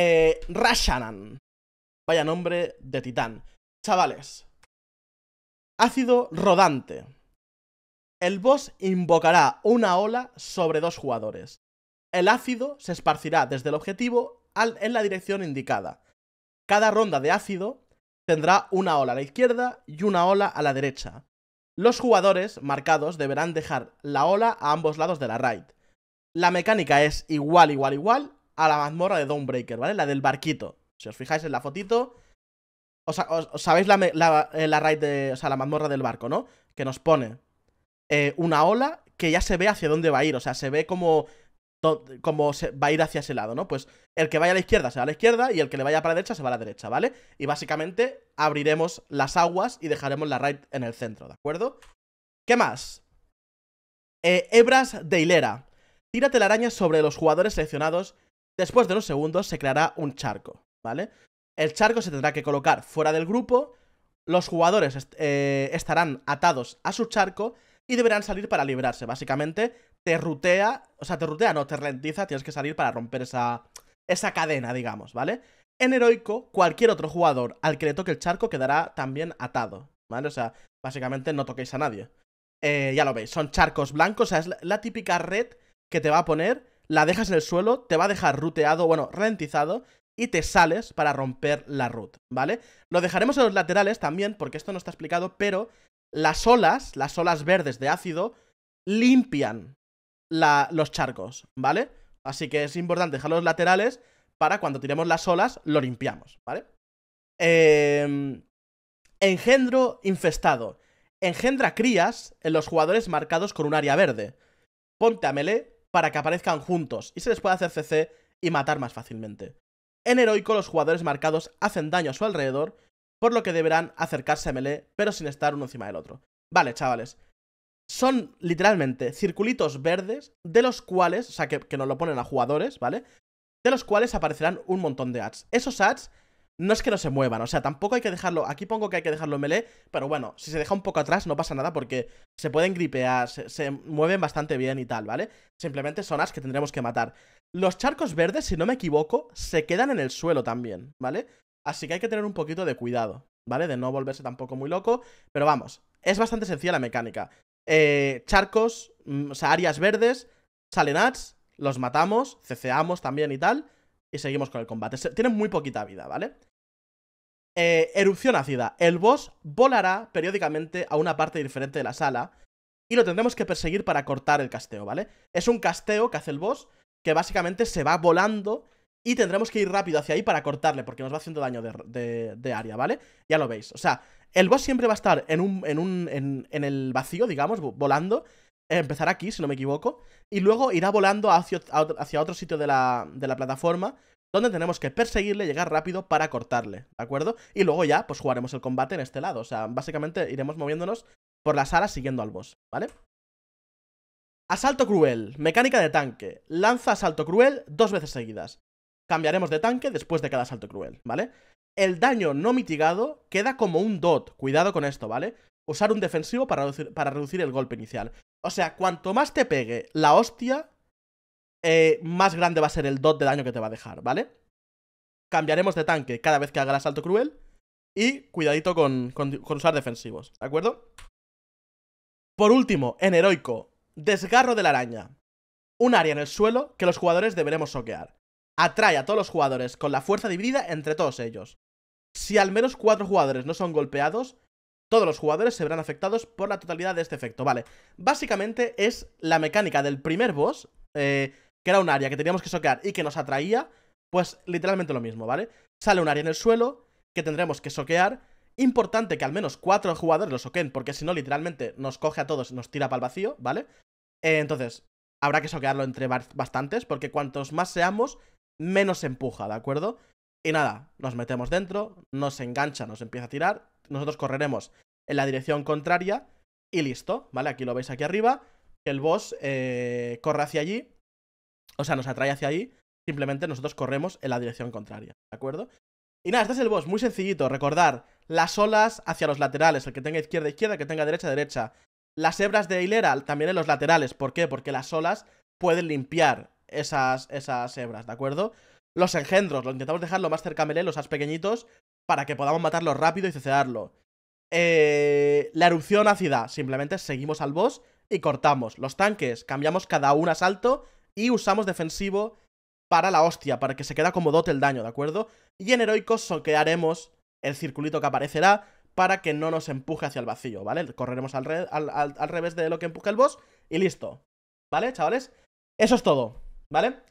Eh, Rashanan. Vaya nombre de titán. Chavales. Ácido rodante. El boss invocará una ola sobre dos jugadores. El ácido se esparcirá desde el objetivo en la dirección indicada. Cada ronda de ácido tendrá una ola a la izquierda y una ola a la derecha. Los jugadores marcados deberán dejar la ola a ambos lados de la raid. La mecánica es igual, igual, igual a la mazmorra de Dawnbreaker, ¿vale? La del barquito. Si os fijáis en la fotito, os, sabéis la, la, eh, raid de, o sea, la mazmorra del barco, ¿no? Que nos pone eh, una ola que ya se ve hacia dónde va a ir, o sea, se ve como como se va a ir hacia ese lado, ¿no? Pues el que vaya a la izquierda se va a la izquierda y el que le vaya para la derecha se va a la derecha, ¿vale? Y básicamente abriremos las aguas y dejaremos la raid en el centro, ¿de acuerdo? ¿Qué más? Eh, hebras de hilera. la araña sobre los jugadores seleccionados Después de unos segundos se creará un charco, ¿vale? El charco se tendrá que colocar fuera del grupo, los jugadores eh, estarán atados a su charco y deberán salir para librarse. Básicamente, te rutea, o sea, te rutea, no, te rentiza, tienes que salir para romper esa, esa cadena, digamos, ¿vale? En heroico, cualquier otro jugador al que le toque el charco quedará también atado, ¿vale? O sea, básicamente no toquéis a nadie. Eh, ya lo veis, son charcos blancos, o sea, es la típica red que te va a poner la dejas en el suelo, te va a dejar ruteado, bueno, ralentizado, y te sales para romper la root, ¿vale? Lo dejaremos en los laterales también, porque esto no está explicado, pero las olas, las olas verdes de ácido, limpian los charcos, ¿vale? Así que es importante dejar los laterales para cuando tiremos las olas, lo limpiamos, ¿vale? Em, engendro infestado. Engendra crías en los jugadores marcados con un área verde. Ponte a melee para que aparezcan juntos y se les pueda hacer CC y matar más fácilmente. En heroico los jugadores marcados hacen daño a su alrededor, por lo que deberán acercarse a melee, pero sin estar uno encima del otro. Vale, chavales. Son literalmente circulitos verdes de los cuales, o sea, que, nos lo ponen a jugadores, ¿vale? De los cuales aparecerán un montón de ads. Esos ads no es que no se muevan, o sea, tampoco hay que dejarlo. Aquí pongo que hay que dejarlo en melee, pero bueno, si se deja un poco atrás no pasa nada porque se pueden gripear, se, mueven bastante bien y tal, ¿vale? Simplemente son as que tendremos que matar. Los charcos verdes, si no me equivoco, se quedan en el suelo también, ¿vale? Así que hay que tener un poquito de cuidado, ¿vale? De no volverse tampoco muy loco, pero vamos, es bastante sencilla la mecánica. Eh, charcos, mm, o sea, áreas verdes, salen ads, los matamos, ceceamos también y tal y seguimos con el combate. Tiene muy poquita vida, ¿vale? Eh, erupción ácida. El boss volará periódicamente a una parte diferente de la sala y lo tendremos que perseguir para cortar el casteo, ¿vale? Es un casteo que hace el boss que básicamente se va volando y tendremos que ir rápido hacia ahí para cortarle porque nos va haciendo daño de, área, ¿vale? Ya lo veis. O sea, el boss siempre va a estar en, un, en, un, en el vacío, digamos, volando empezará aquí, si no me equivoco, y luego irá volando hacia, hacia otro sitio de la, plataforma, donde tenemos que perseguirle, llegar rápido para cortarle, ¿de acuerdo? Y luego ya, pues jugaremos el combate en este lado, o sea, básicamente iremos moviéndonos por las alas siguiendo al boss, ¿vale? Asalto cruel, mecánica de tanque, lanza asalto cruel dos veces seguidas. Cambiaremos de tanque después de cada asalto cruel, ¿vale? El daño no mitigado queda como un dot. Cuidado con esto, ¿vale? Usar un defensivo para reducir, el golpe inicial. O sea, cuanto más te pegue la hostia, eh, más grande va a ser el dot de daño que te va a dejar, ¿vale? Cambiaremos de tanque cada vez que haga el asalto cruel. Y cuidadito con, con usar defensivos, ¿de acuerdo? Por último, en heroico, desgarro de la araña. Un área en el suelo que los jugadores deberemos soquear. Atrae a todos los jugadores con la fuerza dividida entre todos ellos. Si al menos cuatro jugadores no son golpeados, todos los jugadores se verán afectados por la totalidad de este efecto, ¿vale? Básicamente es la mecánica del primer boss, eh, que era un área que teníamos que soquear y que nos atraía, pues literalmente lo mismo, ¿vale? Sale un área en el suelo que tendremos que soquear. Importante que al menos cuatro jugadores lo soquen, porque si no, literalmente nos coge a todos y nos tira para el vacío, ¿vale? Eh, entonces, habrá que soquearlo entre bastantes, porque cuantos más seamos, menos empuja, ¿de acuerdo? Y nada, nos metemos dentro, nos engancha, nos empieza a tirar, nosotros correremos en la dirección contraria y listo, ¿vale? Aquí lo veis aquí arriba, el boss eh, corre hacia allí, o sea, nos atrae hacia allí, simplemente nosotros corremos en la dirección contraria, ¿de acuerdo? Y nada, este es el boss, muy sencillito, recordar, las olas hacia los laterales, el que tenga izquierda, izquierda, el que tenga derecha, derecha. Las hebras de hilera también en los laterales, ¿por qué? Porque las olas pueden limpiar esas, esas hebras, ¿de acuerdo? los engendros. lo intentamos dejarlo más cerca a los as pequeñitos, para que podamos matarlo rápido y cecedarlo. Eh, la erupción ácida, simplemente seguimos al boss y cortamos. Los tanques, cambiamos cada un asalto y usamos defensivo para la hostia, para que se queda como dote el daño, ¿de acuerdo? Y en heroicos soquearemos el circulito que aparecerá para que no nos empuje hacia el vacío, ¿vale? Correremos al, al revés de lo que empuja el boss y listo. ¿Vale, chavales? Eso es todo, ¿vale?